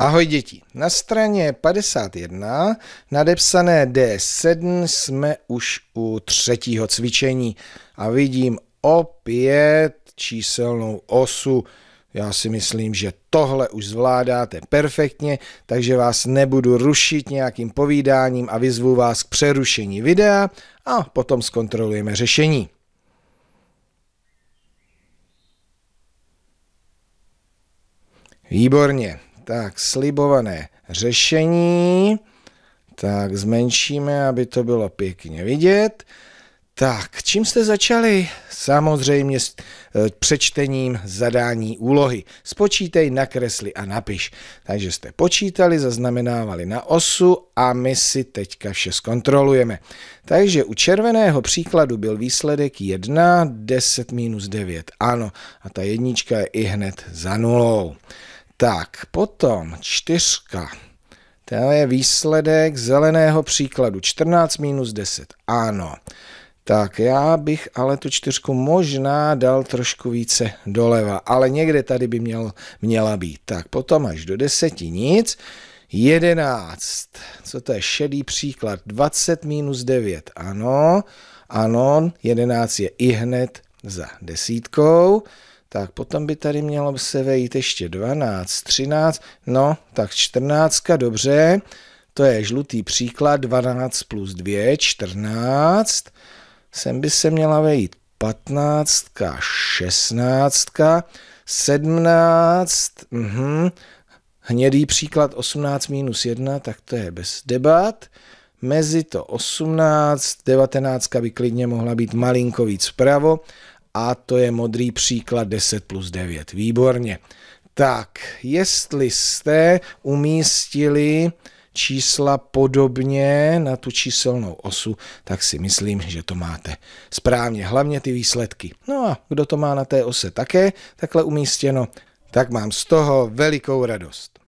Ahoj děti, na straně 51 nadepsané D7 jsme už u třetího cvičení a vidím opět číselnou osu. Já si myslím, že tohle už zvládáte perfektně, takže vás nebudu rušit nějakým povídáním a vyzvu vás k přerušení videa a potom zkontrolujeme řešení. Výborně. Tak, slibované řešení. Tak, zmenšíme, aby to bylo pěkně vidět. Tak, čím jste začali? Samozřejmě s e, přečtením zadání úlohy. Spočítej, nakresli a napiš. Takže jste počítali, zaznamenávali na osu a my si teďka vše zkontrolujeme. Takže u červeného příkladu byl výsledek 1, 10 minus 9. Ano, a ta jednička je i hned za nulou. Tak, potom čtyřka. To je výsledek zeleného příkladu. 14 minus 10. Ano. Tak já bych ale tu čtyřku možná dal trošku více doleva, ale někde tady by měl, měla být. Tak potom až do deseti nic. 11. Co to je? Šedý příklad. 20 minus 9. Ano, ano, 11 je i hned za desítkou tak potom by tady mělo se vejít ještě 12, 13, no tak 14, dobře, to je žlutý příklad, 12 plus 2, 14, sem by se měla vejít 15, 16, 17, mhm, hnědý příklad 18 minus 1, tak to je bez debat, mezi to 18, 19 by klidně mohla být malinko víc vpravo a to je modrý příklad 10 plus 9. Výborně. Tak, jestli jste umístili čísla podobně na tu číselnou osu, tak si myslím, že to máte správně, hlavně ty výsledky. No a kdo to má na té ose také takhle umístěno, tak mám z toho velikou radost.